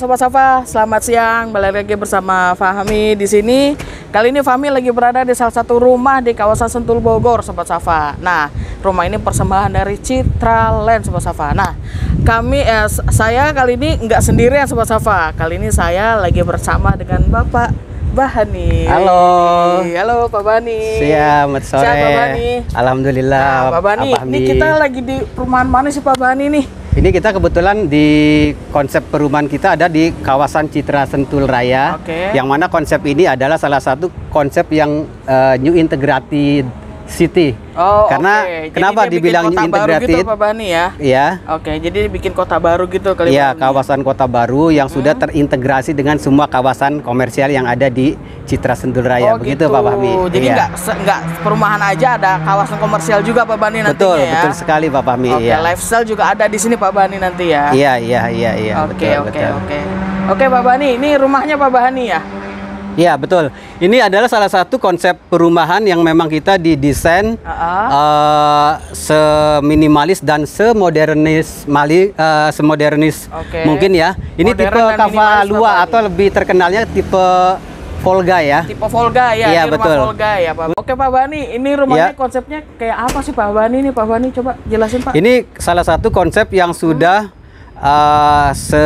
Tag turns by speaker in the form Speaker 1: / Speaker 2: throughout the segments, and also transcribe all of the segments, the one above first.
Speaker 1: sobat Safa, selamat siang. Balik lagi bersama Fahmi di sini. Kali ini Fahmi lagi berada di salah satu rumah di kawasan Sentul Bogor, sobat Safa. Nah, rumah ini persembahan dari Citra Land, sobat Safa. Nah, kami eh, saya kali ini nggak sendirian, sobat Safa. Kali ini saya lagi bersama dengan Bapak Bahani. Halo. Halo Pak Bani. Selamat sore. Siap Pak Bani.
Speaker 2: Alhamdulillah. Nah, Pak Bani, ini kita lagi di perumahan mana sih Pak Bani nih? Ini kita kebetulan di konsep perumahan kita ada di kawasan Citra Sentul Raya. Okay. Yang mana konsep ini adalah salah satu konsep yang uh, new integrated City.
Speaker 1: Oh, karena okay. kenapa jadi dibilang kota integrated? Baru gitu, Pak Bani ya. Iya. Oke, okay, jadi bikin kota baru gitu kali Iya,
Speaker 2: kawasan kota baru yang hmm. sudah terintegrasi dengan semua kawasan komersial yang ada di Citra Sentul Raya. Oh, Begitu gitu. Pak Bani. Jadi iya. enggak
Speaker 1: nggak perumahan aja ada kawasan komersial juga Pak Bani nanti betul, ya. Betul,
Speaker 2: sekali Pak Bani. Oke, okay, ya.
Speaker 1: lifestyle juga ada di sini Pak Bani nanti ya. Iya,
Speaker 2: iya, iya, iya. Oke, oke, oke.
Speaker 1: Oke Pak Bani, ini rumahnya Pak Bani ya?
Speaker 2: Iya betul. Ini adalah salah satu konsep perumahan yang memang kita didesain uh -uh. uh, seminimalis dan eh, semodernis mali uh, semodernis okay. mungkin ya. Ini Modern tipe Kavalua atau lebih terkenalnya tipe Volga ya. Tipe Volga ya, Iya betul. Volga ya Pak. Oke Pak Bani, ini rumahnya ya.
Speaker 1: konsepnya kayak apa sih Pak Bani ini Pak Bani coba jelasin Pak. Ini
Speaker 2: salah satu konsep yang sudah hmm. uh, se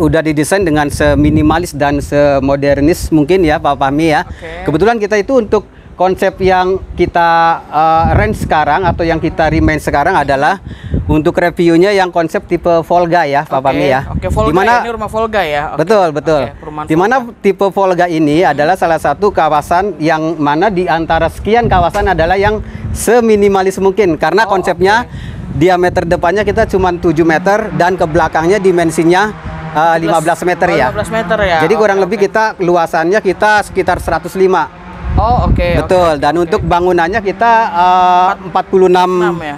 Speaker 2: udah didesain dengan seminimalis dan semodernis mungkin ya Pak Fahmi ya. Okay. Kebetulan kita itu untuk konsep yang kita uh, range sekarang atau yang kita remain sekarang adalah untuk reviewnya yang konsep tipe Volga ya Pak okay. Fahmi ya. Oke, okay, Volga Dimana, ini rumah Volga ya. Okay. Betul, betul. Okay, Dimana Volga. tipe Volga ini hmm. adalah salah satu kawasan yang mana di antara sekian kawasan adalah yang seminimalis mungkin karena oh, konsepnya okay. diameter depannya kita cuma 7 meter dan ke belakangnya dimensinya uh, eh, 15 meter ya. 15
Speaker 1: meter ya. Jadi kurang okay,
Speaker 2: lebih okay. kita luasannya kita sekitar 105. Oh,
Speaker 1: oke. Okay, Betul.
Speaker 2: Okay, Dan okay. untuk bangunannya kita uh, 4, 46 6, ya?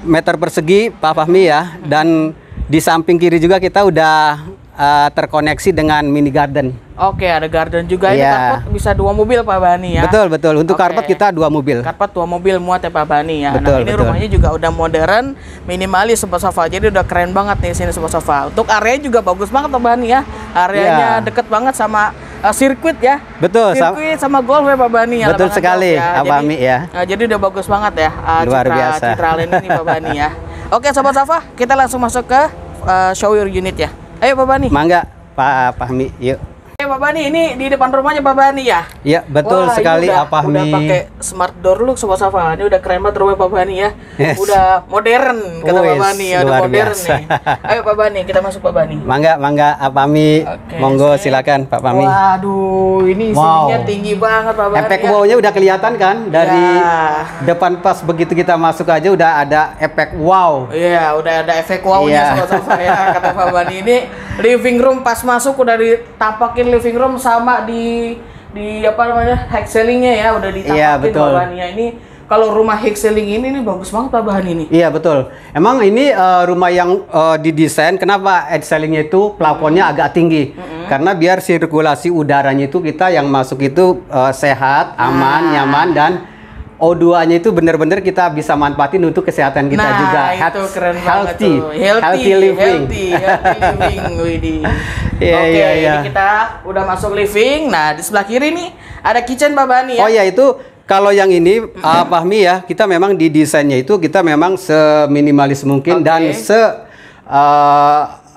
Speaker 2: meter persegi, Pak Fahmi ya. Dan di samping kiri juga kita udah uh, terkoneksi dengan mini garden.
Speaker 1: Oke, ada garden juga ya. yeah. karpet bisa dua mobil Pak Bani ya. Betul, betul. Untuk okay. karpet kita dua mobil. Karpet dua mobil muat ya Pak Bani ya. Nah, betul, nah, ini betul. rumahnya juga udah modern, minimalis sobat sofa. Jadi udah keren banget nih sini sobat sofa. Untuk area juga bagus banget Pak Bani ya. Areanya yeah. deket banget sama uh, sirkuit ya. Betul. Sirkuit sama, sama golf ya Pak Bani ya. Betul sekali, ya. Pak Bani ya. Uh, jadi udah bagus banget ya. Uh, Luar citra, biasa. Citra ini Pak Bani ya. Oke, sobat Safa, kita langsung masuk ke uh, show your unit ya. Ayo bapak nih Mangga
Speaker 2: Pak Fahmi, yuk.
Speaker 1: Pak Bani. Ini di depan rumahnya Pak Bani ya?
Speaker 2: Iya, betul Wah, sekali udah, apa Udah pakai
Speaker 1: smart door lu Sobat Safa. Ini udah keren banget rumah Pak Bani ya. Yes. Udah modern kata Uwis, Pak Bani ya, udah modern biasa. nih. Ayo Pak Bani, kita masuk Pak Bani.
Speaker 2: Mangga, mangga apa Mi? Okay, Monggo silakan Pak Pami. Waduh, ini wow. isinya tinggi banget Pak Bani. Efek ya. wow-nya udah kelihatan kan dari ya. depan pas begitu kita masuk aja udah ada efek wow.
Speaker 1: Iya, udah ada efek wow-nya ya. Sobat Safa ya kata Pak Bani ini living room pas masuk udah ditapakin living room sama di di apa namanya hack sellingnya ya udah ditampakin yeah, iya, bahannya ini
Speaker 2: kalau rumah hack selling ini ini bagus banget pak bahan ini iya betul emang ini uh, rumah yang uh, didesain kenapa hack sellingnya itu plafonnya mm -hmm. agak tinggi mm -hmm. karena biar sirkulasi udaranya itu kita yang masuk itu uh, sehat aman ah. nyaman dan O2-nya itu benar-benar kita bisa manfaatin untuk kesehatan kita nah, juga. Nah, itu
Speaker 1: keren healthy, banget tuh. Healthy, healthy living. Healthy, healthy living, Widi.
Speaker 2: yeah, Oke, yeah, yeah. ini iya. kita
Speaker 1: udah masuk living. Nah, di sebelah kiri nih ada kitchen Bani
Speaker 2: ya. Oh ya, itu kalau yang ini uh, ah, pahmi ya, kita memang di desainnya itu kita memang seminimalis mungkin okay. dan se uh,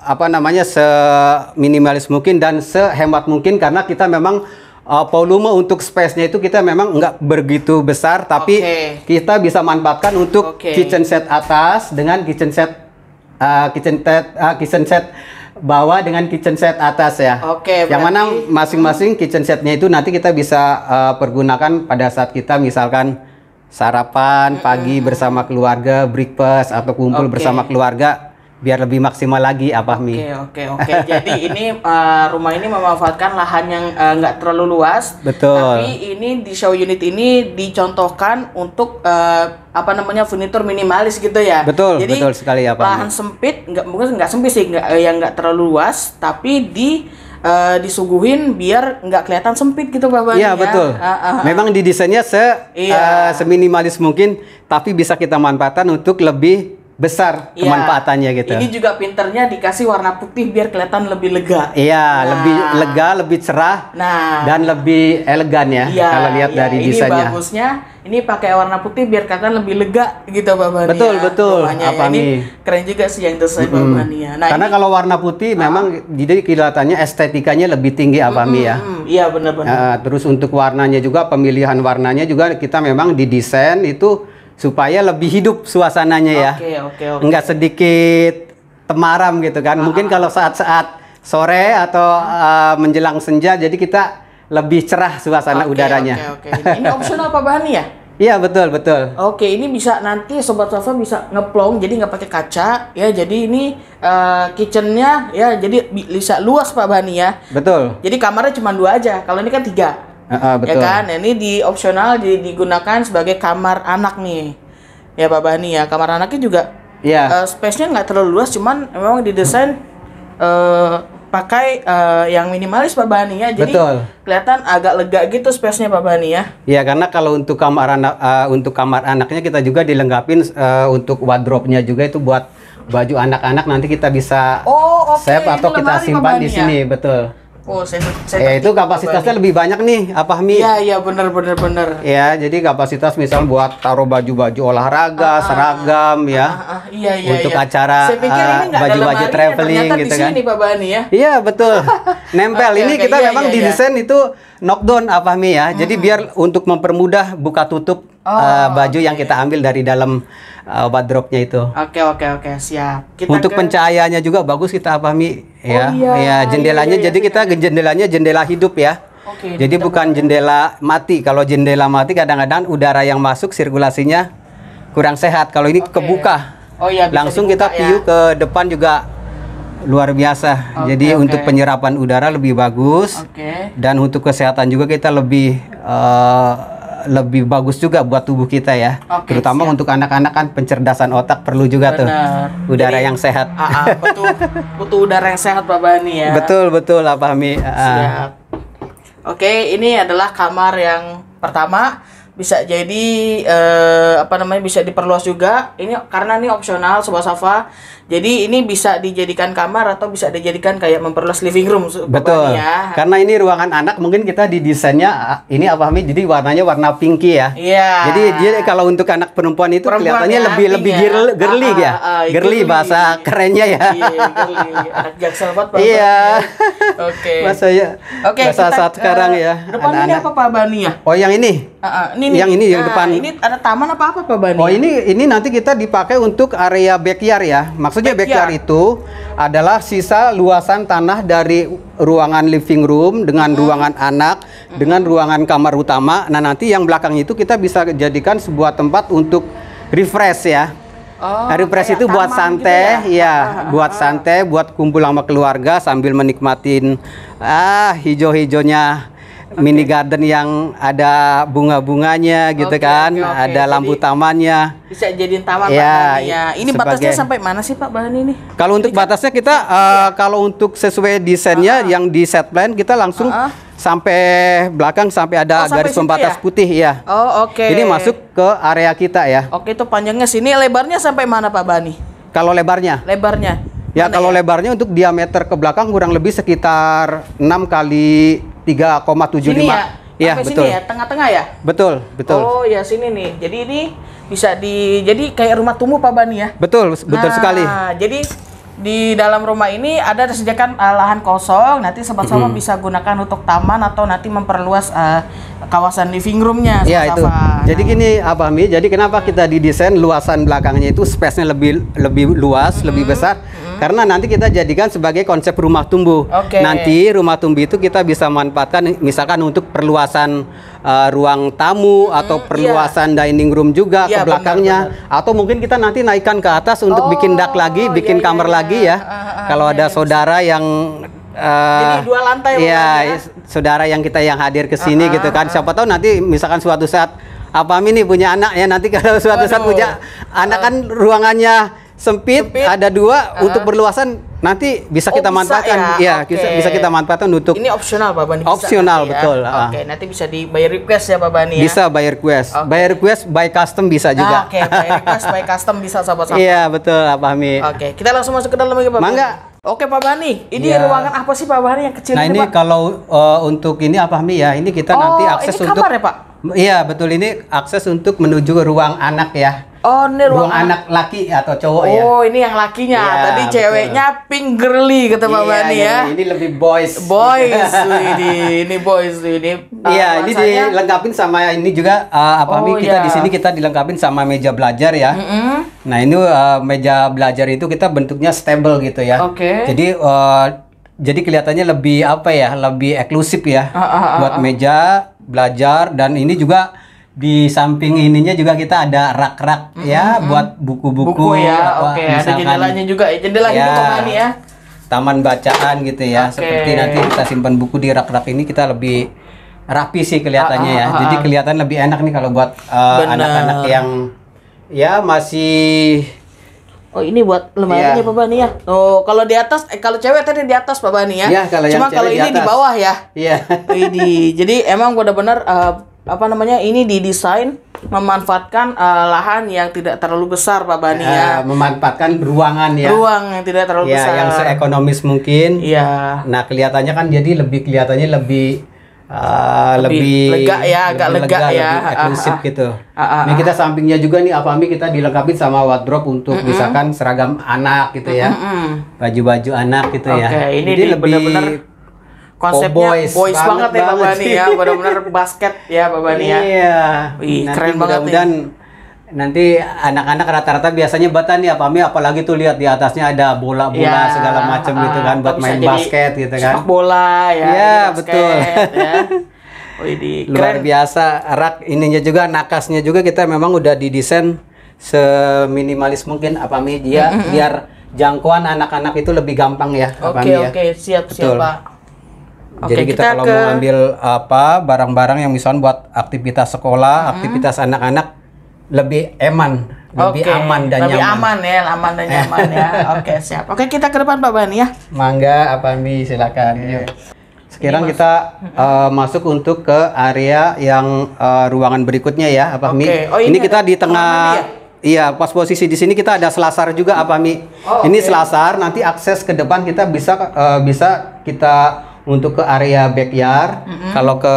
Speaker 2: apa namanya seminimalis mungkin dan sehemat mungkin karena kita memang uh, volume untuk space-nya itu kita memang nggak begitu besar, tapi okay. kita bisa manfaatkan untuk okay. kitchen set atas dengan kitchen set uh, kitchen set uh, kitchen set bawah dengan kitchen set atas ya. Oke. Okay, Yang mana masing-masing hmm. kitchen setnya itu nanti kita bisa uh, pergunakan pada saat kita misalkan sarapan pagi hmm. bersama keluarga, breakfast atau kumpul okay. bersama keluarga biar lebih maksimal lagi apa Mi?
Speaker 1: Oke oke oke. Jadi ini uh, rumah ini memanfaatkan lahan yang enggak eh, uh, terlalu luas.
Speaker 2: Betul. Tapi
Speaker 1: ini di show unit ini dicontohkan untuk uh, apa namanya furnitur minimalis gitu ya.
Speaker 2: Betul, Jadi, betul sekali ya Pak. Lahan
Speaker 1: sempit, nggak mungkin nggak sempit sih, enggak yang enggak terlalu luas, tapi di uh, disuguhin biar nggak kelihatan sempit gitu Pak Iya ya. betul. Uh, uh, uh. Memang
Speaker 2: didesainnya se iya. uh, seminimalis mungkin, tapi bisa kita manfaatkan untuk lebih besar ya, kemanfaatannya gitu. Ini juga
Speaker 1: pinternya dikasih warna putih biar kelihatan lebih lega.
Speaker 2: Iya, nah. lebih lega, lebih cerah. Nah, dan lebih elegan ya, ya kalau lihat ya, dari desainnya. Ini bagusnya
Speaker 1: ini pakai warna putih biar kelihatan lebih lega gitu Pak Betul,
Speaker 2: betul. Ya. Apa nih? Ini keren
Speaker 1: juga sih yang desain mm -hmm. Bapak Nah,
Speaker 2: Karena ini, kalau warna putih uh, memang jadi kelihatannya estetikanya lebih tinggi Apa mm -hmm, ya.
Speaker 1: Iya, benar-benar. Uh,
Speaker 2: ah, terus untuk warnanya juga pemilihan warnanya juga kita memang didesain itu supaya lebih hidup suasananya ya. Oke,
Speaker 1: okay, oke, okay, Enggak
Speaker 2: sedikit temaram gitu kan. Ah. Mungkin kalau saat-saat sore atau uh, menjelang senja jadi kita lebih cerah suasana okay, udaranya. Oke, okay, oke. Okay. Ini opsional Pak bahan ya? Iya betul betul.
Speaker 1: Oke ini bisa nanti sobat sofa bisa ngeplong jadi nggak pakai kaca ya jadi ini uh, kitchennya ya jadi bisa luas pak Bani ya. Betul. Jadi kamarnya cuma dua aja kalau ini kan tiga.
Speaker 2: Uh, uh, betul. Ya kan,
Speaker 1: nah, ini di opsional di, digunakan sebagai kamar anak nih, ya Pak Bani ya. Kamar anaknya juga, yeah. Iya. uh, space-nya nggak terlalu luas, cuman memang didesain uh, pakai uh, yang minimalis Pak Bani ya. Jadi betul. kelihatan agak lega gitu space-nya Pak Bani ya.
Speaker 2: Iya, karena kalau untuk kamar anak uh, eh, untuk kamar anaknya kita juga dilengkapi uh, untuk wardrobe-nya juga itu buat baju anak-anak nanti kita bisa oh, okay. save atau kita simpan di ya. sini, ya? betul.
Speaker 1: Oh, saya, saya ya, itu kapasitasnya
Speaker 2: lebih banyak nih, apa Mi? Iya, iya benar benar benar. Ya, jadi kapasitas misal buat taruh baju-baju olahraga, ah, ah seragam ah, ya. Ah,
Speaker 1: ah, iya, iya, untuk iya. acara ah, baju-baju traveling gitu di kan. sini, kan. Pak ya. Iya, betul.
Speaker 2: Nempel okay, ini okay, kita iya, memang iya, didesain iya. itu knockdown apa mi ya. Hmm. Jadi biar untuk mempermudah buka tutup oh, uh, baju okay. yang kita ambil dari dalam uh, wardrobe-nya itu. Oke okay, oke okay, oke, okay. siap. Kita untuk ke... pencahayaannya juga bagus kita apa mi oh, ya. Iya, ya, jendelanya iya, iya, jadi iya, kita iya. jendelanya jendela hidup ya. Okay, jadi bukan jendela mati. Kalau jendela mati kadang-kadang udara yang masuk sirkulasinya kurang sehat. Kalau ini okay. kebuka. Oh iya, langsung kita piu ya. ke depan juga luar biasa. Okay, Jadi okay. untuk penyerapan udara lebih bagus. Okay. Dan untuk kesehatan juga kita lebih uh, lebih bagus juga buat tubuh kita ya. Okay, Terutama siap. untuk anak-anak kan pencerdasan otak perlu juga Benar. tuh udara Jadi, yang sehat. Ah, ah, uh,
Speaker 1: betul, butuh udara yang sehat Pak Bani ya. Betul
Speaker 2: betul Pak Pahmi. Uh. Ah, oke,
Speaker 1: okay, ini adalah kamar yang pertama bisa jadi eh, apa namanya bisa diperluas juga ini karena ini opsional sobat Safa jadi ini bisa dijadikan kamar atau bisa dijadikan kayak memperluas living
Speaker 2: room. Betul. Ya. Karena ini ruangan anak mungkin kita di desainnya ini apa nih? Jadi warnanya warna pinky ya. Iya. Jadi dia kalau untuk anak perempuan itu perempuan kelihatannya ya, lebih lebih ya. gerli ah, girly ah, ya. Ah, girly bahasa ini. kerennya ya.
Speaker 1: Iya, Iya.
Speaker 2: Oke. Bahasa ya. Oke. Okay, bahasa kita, saat uh, sekarang eh, ya. Depan anak -anak. ini apa Pak Bani ya? Oh, yang ini.
Speaker 1: Uh, uh, ini, ini yang ini yang depan. Ini
Speaker 2: ada taman apa apa Pak Bani? Oh, ya? ini ini nanti kita dipakai untuk area backyard ya. Maksud Maksudnya backyard, backyard itu adalah sisa luasan tanah dari ruangan living room dengan -hmm. ruangan anak, -hmm. dengan ruangan kamar utama. Nah, nanti yang belakang itu kita bisa jadikan sebuah tempat untuk refresh ya. Oh, nah, refresh itu buat gitu santai, gitu ya, ya ah, buat ah, santai, buat kumpul sama keluarga sambil menikmatin ah hijau-hijaunya mini garden yang ada bunga-bunganya gitu okay, kan, okay, okay. ada lampu jadi, tamannya.
Speaker 1: Bisa jadiin taman ya, ya. Ini sebagai, batasnya sampai mana sih Pak bahan ini?
Speaker 2: Kalau untuk jadi, kan batasnya kita uh, kalau untuk sesuai desainnya uh ah, -huh. Ah. yang di set plan kita langsung uh ah, -huh sampai belakang sampai ada oh, sampai garis pembatas ya? putih ya.
Speaker 1: Oh, oke. Okay. Ini masuk
Speaker 2: ke area kita ya.
Speaker 1: Oke, itu panjangnya sini, lebarnya sampai mana Pak
Speaker 2: Bani? Kalau lebarnya? Lebarnya Ya kalau ya? lebarnya untuk diameter ke belakang kurang lebih sekitar 6 kali 3,75. Sini ya? Iya, betul. sini ya, tengah-tengah ya? Betul, betul. Oh,
Speaker 1: ya sini nih. Jadi ini bisa di jadi kayak rumah tumbuh Pak Bani ya?
Speaker 2: Betul, betul nah, sekali.
Speaker 1: jadi di dalam rumah ini ada disediakan uh, lahan kosong nanti sobat sobat mm-hmm. bisa gunakan untuk taman atau nanti memperluas uh, kawasan living roomnya Iya itu Apa? Nah,
Speaker 2: jadi gini gitu. Abah Mi jadi kenapa kita didesain luasan belakangnya itu space-nya lebih lebih luas mm-hmm. lebih besar mm-hmm karena nanti kita jadikan sebagai konsep rumah tumbuh. Okay. Nanti rumah tumbuh itu kita bisa manfaatkan misalkan untuk perluasan uh, ruang tamu hmm, atau iya. perluasan yeah. dining room juga yeah, ke belakangnya benar, benar. atau mungkin kita nanti naikkan ke atas untuk oh, bikin dak oh, lagi, iya, bikin yeah, kamar yeah, lagi ya. Uh, uh, Kalau iya, ada saudara yang Uh, eh, Jadi dua lantai ya, ya saudara yang kita yang hadir ke sini uh -huh. gitu kan siapa tahu nanti misalkan suatu saat apa ini punya anak ya nanti kalau suatu Waduh. saat punya anak kan ruangannya sempit, sempit. ada dua uh. untuk berluasan nanti bisa oh, kita bisa manfaatkan ya, ya okay. bisa, bisa kita manfaatkan untuk ini opsional Pak Bani opsional ya? betul ah. oke okay,
Speaker 1: nanti bisa di bayar request ya Pak Bani ya? bisa
Speaker 2: bayar request okay. bayar request by custom bisa nah, juga oke okay. by
Speaker 1: request by custom bisa sahabat-sahabat iya
Speaker 2: betul Pak Bani oke okay. kita langsung masuk ke dalam lagi Pak Mangga
Speaker 1: Oke Pak Bani, ini ya. ruangan apa sih Pak
Speaker 2: Bani yang kecil nah, ini? ini kalau uh, untuk ini apa Mi ya, ini kita oh, nanti akses ini kamar untuk ya Pak? Iya betul ini akses untuk menuju ruang anak ya. Oh, ini ruang, ruang anak, laki atau cowok oh, ya?
Speaker 1: Oh, ini yang lakinya. Ya, Tadi betul. ceweknya pink girly kata Bapak iya, iya, ya. Iya.
Speaker 2: Ini lebih boys. Boys, ini, ini boys, ini. Iya, uh, ini rasanya... dilengkapin sama ini juga uh, apa oh, kita iya. di sini kita dilengkapin sama meja belajar ya. Mm -hmm. Nah, ini uh, meja belajar itu kita bentuknya stable gitu ya. Oke. Okay. Jadi uh, jadi kelihatannya lebih apa ya? Lebih eksklusif ya uh, uh, uh, buat meja belajar dan ini juga di samping ininya juga kita ada rak-rak mm-hmm. ya buat buku-buku Buku ya oke okay. ada jendelanya juga ya jendela gitu, ya, ini ya taman bacaan gitu ya okay. seperti nanti kita simpan buku di rak-rak ini kita lebih rapi sih kelihatannya ah, ah, ya ah, ah, jadi ah. kelihatan lebih enak nih kalau buat anak eh, anak-anak yang ya masih Oh ini buat lemarinya yeah.
Speaker 1: Pak Bani ya. Oh kalau di atas, eh, kalau cewek tadi di atas Pak Bani ya. yeah, kalau Cuma kalau ini di, atas. di bawah ya. Iya. Yeah. jadi jadi emang benar-benar uh, apa namanya ini didesain memanfaatkan uh, lahan yang tidak terlalu besar Pak Bani ya. Eh, ya.
Speaker 2: memanfaatkan ruangan ya. Ruang
Speaker 1: yang tidak terlalu ya, besar. yang
Speaker 2: seekonomis mungkin. ya Nah, kelihatannya kan jadi lebih kelihatannya lebih uh, lebih, lebih lega ya, agak lega, lega ya. Lebih eksklusif ah, ah, ah. gitu. Ah, ah, Ini ah. kita sampingnya juga nih apa mi kita dilengkapi sama wardrobe untuk mm misalkan seragam anak gitu ya. Baju-baju mm -hmm. anak gitu okay, ya. Ini jadi lebih benar-benar konsepnya oh, boys, boys banget, banget ya Pak Bani ya
Speaker 1: benar-benar basket ya Pak Bani ya iya
Speaker 2: Wih, nanti keren banget mudah nanti anak-anak rata-rata biasanya batan ya Pami apalagi tuh lihat di atasnya ada bola-bola ya, segala macam uh, gitu kan buat main basket gitu kan bola ya, ya basket, betul ya. Widih, luar biasa rak ininya juga nakasnya juga kita memang udah didesain seminimalis mungkin apa mm dia biar jangkauan anak-anak itu lebih gampang ya Oke okay, ya. oke okay, siap Betul. siap Pak Okay, Jadi kita, kita kalau ke... mau ambil apa barang-barang yang misalnya buat aktivitas sekolah, hmm. aktivitas anak-anak lebih eman, lebih aman dan lebih nyaman.
Speaker 1: aman ya, aman dan nyaman ya. Oke, okay, siap. Oke, okay, kita ke depan Pak Bani ya.
Speaker 2: Mangga, apa Mi silakan. Okay. Sekarang kita masuk. uh, eh, masuk untuk ke area yang uh, ruangan berikutnya ya, apa okay. Mi? Oh, ini, ini kita di tengah ya? Iya, pas posisi di sini kita ada selasar juga apa Mi? Oh, ini okay. selasar, nanti akses ke depan kita bisa uh, bisa kita untuk ke area backyard. Mm -hmm. Kalau ke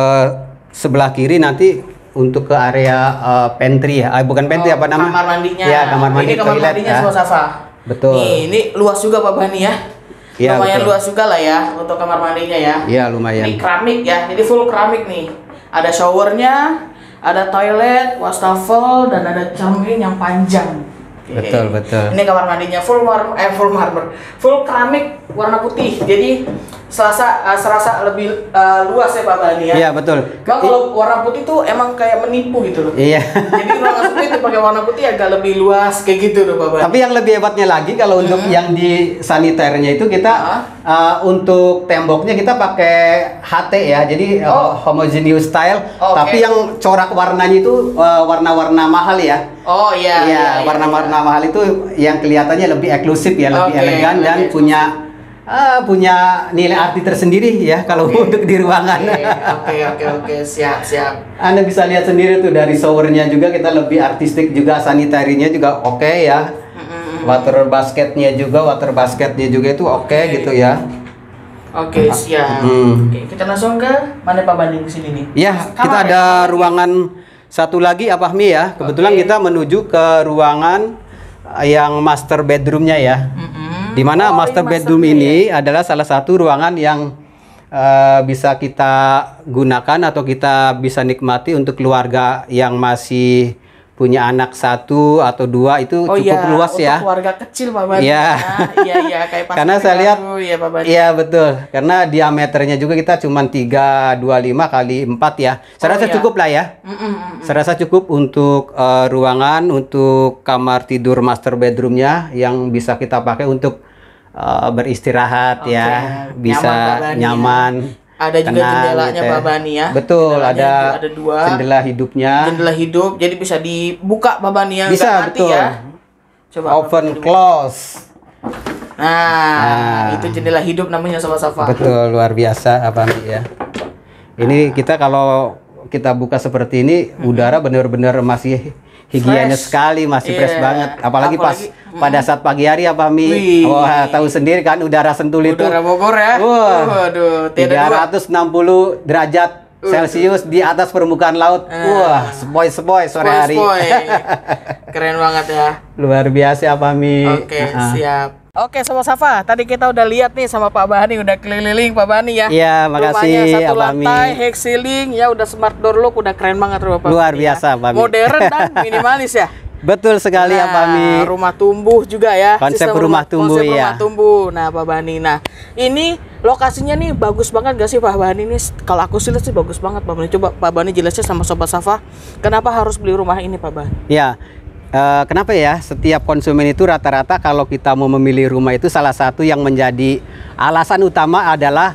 Speaker 2: sebelah kiri nanti untuk ke area uh, pantry ya, ah, bukan pantry oh, apa namanya? Kamar mandinya. Ya, kamar mandi. Oh, ini kamar toilet, mandinya ya. Safa. Betul. Ini, ini
Speaker 1: luas juga Pak Bani ya.
Speaker 2: Ya, lumayan betul. luas
Speaker 1: juga lah ya untuk kamar mandinya ya. Iya, lumayan. Ini keramik ya. Jadi full keramik nih. Ada showernya, ada toilet, wastafel dan ada cermin yang panjang.
Speaker 2: Betul betul. Ini
Speaker 1: kamar mandinya full marble, eh full marmer, full keramik warna putih. Jadi selasa uh, eh, serasa lebih uh, luas ya Pak Bani ya. Iya betul. Bang kalau warna putih itu emang kayak
Speaker 2: menipu gitu loh. Iya. Jadi ruangan itu pakai warna putih agak lebih luas kayak gitu loh Pak Tapi yang lebih hebatnya lagi kalau untuk hmm. yang di saniternya itu kita uh untuk temboknya kita pakai HT ya. Jadi oh. homogeneous style. Oh, okay. Tapi yang corak warnanya itu warna warna-warna mahal ya. Oh iya. Iya, yeah, iya, warna-warna yeah. mahal itu yang kelihatannya lebih eksklusif ya, lebih okay, elegan lebih dan eksklusif. punya uh, punya nilai arti tersendiri ya kalau okay. untuk di ruangan. Oke, oke, oke, siap, siap. Anda bisa lihat sendiri tuh dari showernya juga kita lebih artistik juga, sanitarinya juga oke okay, ya. Water basketnya juga, water basketnya juga itu oke okay, okay. gitu ya. Oke, okay, nah, siap. Hmm. Oke, okay,
Speaker 1: kita langsung ke mana Pak Banding sini nih? Kamar
Speaker 2: iya, kita ada ruangan satu lagi apa Fahmi ya, kebetulan okay. kita menuju ke ruangan yang master bedroomnya ya. Mm-hmm. Di mana oh, master bedroom master ini ya? adalah salah satu ruangan yang uh, bisa kita gunakan atau kita bisa nikmati untuk keluarga yang masih punya anak satu atau dua itu oh, cukup ya, luas untuk ya. keluarga
Speaker 1: kecil Pak Bani. Iya. Iya iya kayak Karena saya lihat ya Pak Bani. Iya
Speaker 2: betul. Karena diameternya juga kita cuma tiga dua lima kali empat ya. Saya oh, rasa ya. cukup lah ya. Mm mm, mm -mm, Saya rasa cukup untuk uh, ruangan untuk kamar tidur master bedroomnya yang bisa kita pakai untuk uh, beristirahat okay. ya. Bisa nyaman. Ya. nyaman.
Speaker 1: Ada juga Tenang, jendelanya gitu ya. Pak Bani ya.
Speaker 2: Betul, ada ada dua. Jendela hidupnya.
Speaker 1: Jendela hidup, jadi bisa dibuka Pak Bani yang bisa, betul. ya. Coba open close. Nah, nah, itu jendela hidup namanya sama Safa. Betul, luar
Speaker 2: biasa Pak Bani ya. Ini nah. kita kalau kita buka seperti ini, udara benar-benar masih higienis sekali, masih yeah. fresh iya. banget. Apalagi, Apalagi pas mm. pada saat pagi hari apa Mi. Wah, tahu sendiri kan udara Sentul itu. Udara Bogor ya. Wah, uh, aduh, 360 derajat Celsius di atas permukaan laut. Uh, Wah, sepoi sepoi sore hari.
Speaker 1: Keren banget ya.
Speaker 2: Luar biasa, apa Mi. Oke, okay, uh -huh.
Speaker 1: siap. Oke, sama Safa, tadi kita udah lihat nih sama Pak Bani udah keliling Pak Bani ya. Iya, makasih Rumahnya satu Abami. lantai, hex ceiling, ya udah smart door lock, udah keren banget rumah Pak Luar Bani, ya.
Speaker 2: biasa, ya. Modern
Speaker 1: dan minimalis ya.
Speaker 2: Betul sekali nah, Pak Bani. Rumah tumbuh juga
Speaker 1: ya. Konsep Sistem rumah, rumah tumbuh konsep ya. Rumah tumbuh. Nah, Pak Bani. Nah, ini lokasinya nih bagus banget gak sih Pak Bani ini? Kalau aku sih lihat sih bagus banget Pak Bani. Coba Pak Bani jelasin sama Sobat Safa, kenapa harus beli rumah ini Pak Bani?
Speaker 2: Ya, Eh, kenapa ya setiap konsumen itu rata-rata kalau kita mau memilih rumah itu salah satu yang menjadi alasan utama adalah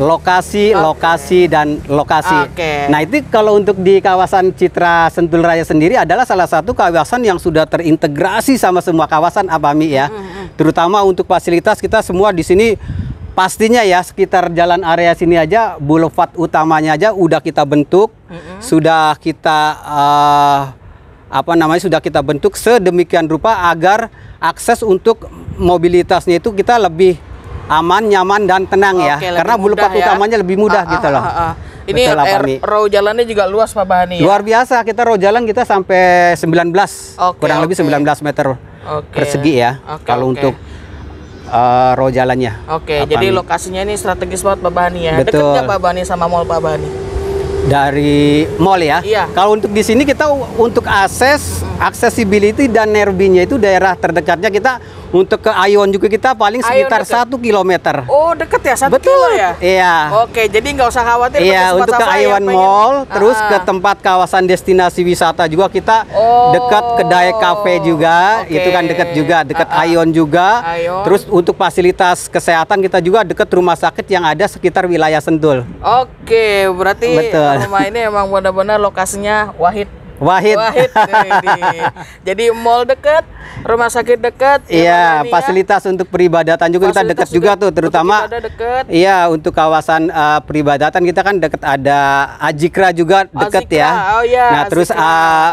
Speaker 2: lokasi, okay. lokasi dan lokasi. Okay. Nah, itu kalau untuk di kawasan Citra Sentul Raya sendiri adalah salah satu kawasan yang sudah terintegrasi sama semua kawasan Abami ya. Mm -hmm. Terutama untuk fasilitas kita semua di sini pastinya ya sekitar jalan area sini aja boulevard utamanya aja udah kita bentuk, mm -hmm. sudah kita uh, apa namanya sudah kita bentuk sedemikian rupa agar akses untuk mobilitasnya itu kita lebih aman, nyaman dan tenang ya. Oke, ya. Karena bulu ya. utamanya lebih mudah ah, gitu ah, loh. Ah, ah. Ini
Speaker 1: row jalannya juga luas Pak Bani. Ya? Luar
Speaker 2: biasa, kita row jalan kita sampai 19. Okay, kurang okay. lebih 19 meter
Speaker 1: okay. persegi ya. Okay, kalau okay. untuk
Speaker 2: uh, row jalannya. Oke, okay, jadi
Speaker 1: lokasinya ini strategis banget
Speaker 2: Pak Bani ya. Betul. Dekat nggak Pak Bani sama Mall Pak Bani? dari mall ya. Iya. Kalau untuk di sini kita untuk akses Accessibility dan Nerbinya itu daerah terdekatnya kita untuk ke Ayon juga kita paling sekitar satu kilometer.
Speaker 1: Oh dekat ya satu Betul. kilo ya? Iya. Oke jadi nggak usah khawatir. Iya untuk ke Ayon Mall
Speaker 2: pengen... terus Aha. ke ah. tempat kawasan destinasi wisata juga kita oh. dekat kedai kafe juga okay. itu kan dekat juga dekat Ayon ah, ah. juga. Ayon. Terus untuk fasilitas kesehatan kita juga dekat rumah sakit yang ada sekitar wilayah Sentul.
Speaker 1: Oke berarti Betul. rumah ini emang benar-benar lokasinya wahid Wahid. Wahid. Jadi mall dekat, rumah sakit dekat.
Speaker 2: Ya iya, ya, fasilitas ya. untuk peribadatan juga fasilitas kita dekat juga, juga tuh, terutama. Iya, untuk kawasan uh, peribadatan kita kan dekat ada Ajikra juga dekat ya. Oh iya. Nah, terus uh,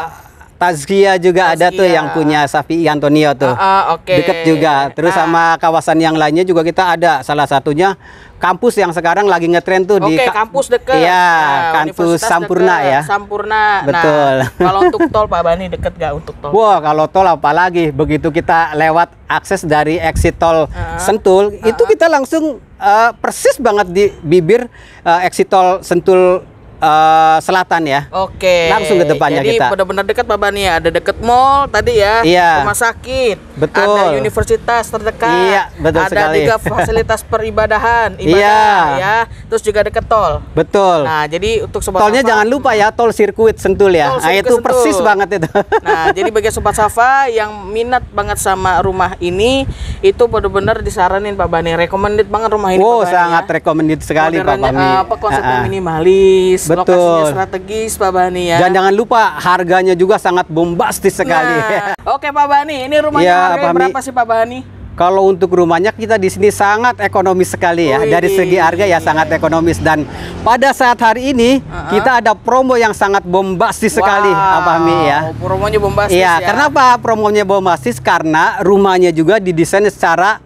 Speaker 2: Tazkia juga Tazkia. ada tuh yang punya Safi Antonio tuh. Uh, ah, uh, ah,
Speaker 1: Okay. Deket juga.
Speaker 2: Terus uh. sama kawasan yang lainnya juga kita ada. Salah satunya kampus yang sekarang lagi ngetren tuh Oke, di kampus
Speaker 1: dekat. Iya, nah, kampus Sampurna deket, ya. Sampurna. Betul. Nah, kalau untuk tol Pak Bani deket gak untuk tol? Wah,
Speaker 2: kalau tol apalagi begitu kita lewat akses dari exit tol uh Sentul, uh itu kita langsung uh, persis banget di bibir uh, exit tol Sentul uh, selatan ya.
Speaker 1: Oke. Langsung ke depannya Jadi, kita. Jadi benar-benar dekat Pak Bani ya. Ada dekat mall tadi ya. Iya. Rumah sakit. Betul. Ada universitas terdekat. Iya, betul ada sekali. Ada juga fasilitas peribadahan, ibadah iya. ya. Terus juga dekat tol.
Speaker 2: Betul. Nah,
Speaker 1: jadi untuk sobat Tolnya Safa,
Speaker 2: jangan lupa ya, tol sirkuit Sentul ya. Tol nah, itu Sentul. persis banget itu.
Speaker 1: Nah, jadi bagi sobat Safa yang minat banget sama rumah ini, itu benar-benar disaranin Pak Bani. Recommended banget rumah ini. Oh, Bani, sangat
Speaker 2: ya. recommended sekali Pak Bani. Eh, apa konsepnya minimalis. Betul. lokasinya
Speaker 1: strategis Pak Bani ya. Dan jangan
Speaker 2: lupa harganya juga sangat bombastis sekali. Nah,
Speaker 1: oke Pak Bani, ini rumahnya ya, harganya Bami, berapa
Speaker 2: sih Pak Bani? Kalau untuk rumahnya kita di sini sangat ekonomis sekali ya. Wih. Dari segi harga ya sangat ekonomis dan pada saat hari ini uh -huh. kita ada promo yang sangat bombastis wow. sekali Abami ya. Promonya bombastis ya. ya. Kenapa promonya bombastis? Karena rumahnya juga didesain secara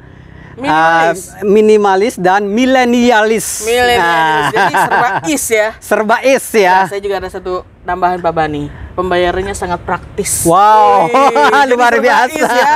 Speaker 2: Minimalis, uh, minimalis dan milenialis. Milenialis. Nah. Jadi serba is ya. Serba is ya. Nah,
Speaker 1: saya juga ada satu tambahan Pak Bani. Pembayarannya sangat praktis. Wow, luar biasa. Ya.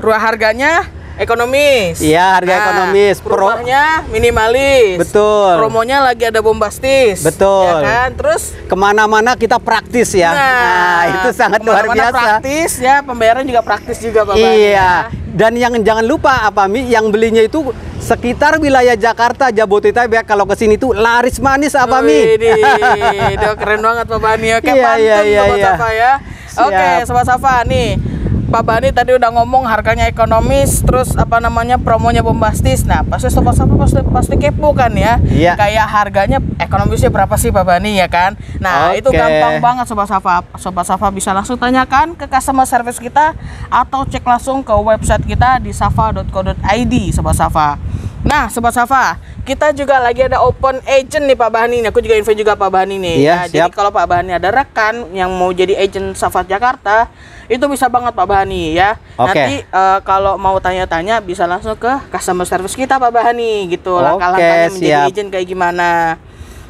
Speaker 1: Ruang harganya ekonomis. Iya, harga nah, ekonomis. promonya minimalis. Betul. Promonya lagi ada bombastis. Betul. Ya kan? Terus
Speaker 2: kemana-mana kita praktis ya. Nah, nah itu sangat luar biasa. Praktis ya, pembayaran juga praktis juga Bapak. Iya. Ya. Dan yang jangan lupa apa Mi, yang belinya itu sekitar wilayah Jakarta Jabodetabek kalau ke sini tuh laris manis apa Mi? Ini keren banget Bapak Ani. Oke, iya, iya, iya, iya. iya. Safa
Speaker 1: ya. Oke, Sobat Safa nih Pak Bani tadi udah ngomong harganya ekonomis terus apa namanya promonya bombastis nah pasti sobat sapa pasti, pasti kepo kan ya iya. kayak harganya ekonomisnya berapa sih Pak Bani ya kan nah okay. itu gampang banget sobat Safa sobat Safa bisa langsung tanyakan ke customer service kita atau cek langsung ke website kita di safa.co.id sobat Safa Nah, Sobat Safa, kita juga lagi ada open agent nih Pak Bani. Aku juga info juga Pak Bani nih. Iya, nah, Jadi kalau Pak Bani ada rekan yang mau jadi agent Safa Jakarta, itu bisa banget Pak Bahani ya. Okay. Nanti uh, kalau mau tanya-tanya bisa langsung ke customer service kita Pak Bahani gitu. Okay, Langkah-langkahnya menjadi siap. kayak gimana.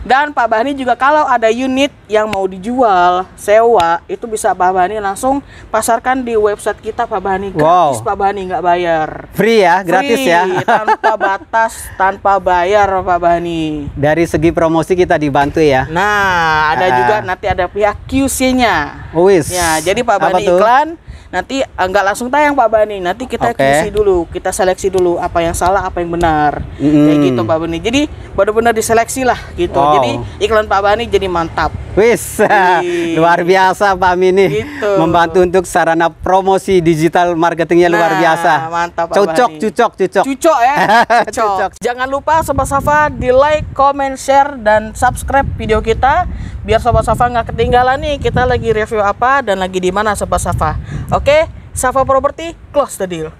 Speaker 1: Dan Pak Bani juga kalau ada unit yang mau dijual, sewa, itu bisa Pak Bani langsung pasarkan di website kita Pak Bani. Gratis wow. Pak Bani nggak bayar. Free ya, gratis ya.
Speaker 2: tanpa batas, tanpa bayar Pak Bani. Dari segi promosi kita dibantu ya.
Speaker 1: Nah, ada uh. juga nanti ada pihak QC-nya. Oh, Ya, jadi Pak Bani iklan nanti ah, nggak langsung tayang Pak Bani nanti kita okay. kisi dulu kita seleksi dulu apa yang salah apa yang benar mm. kayak gitu Pak Bani jadi benar-benar diseleksi lah gitu wow. jadi iklan Pak Bani jadi mantap
Speaker 2: wis luar biasa Pak Mini gitu. membantu untuk sarana promosi digital marketingnya nah, luar biasa mantap Pak cocok Bani. cocok cocok cocok ya cucok. cocok
Speaker 1: jangan lupa sobat Safa di like comment share dan subscribe video kita biar Sobat Safa nggak ketinggalan nih kita lagi review apa dan lagi di mana Sobat Safa. Oke, Safa Property close the
Speaker 2: deal.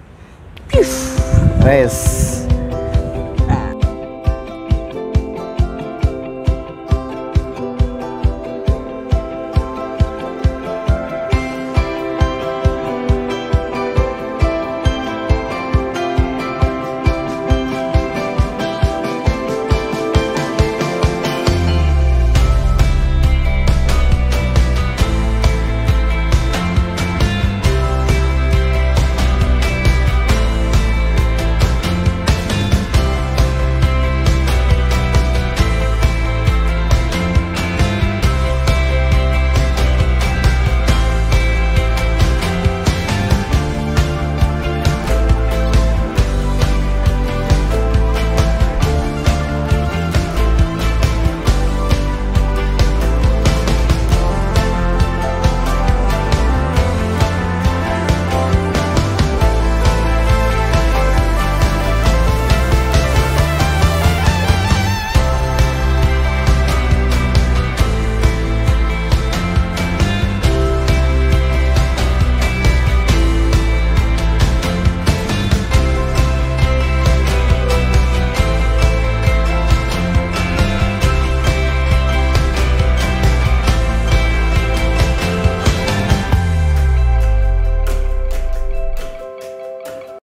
Speaker 2: Peace. Nice.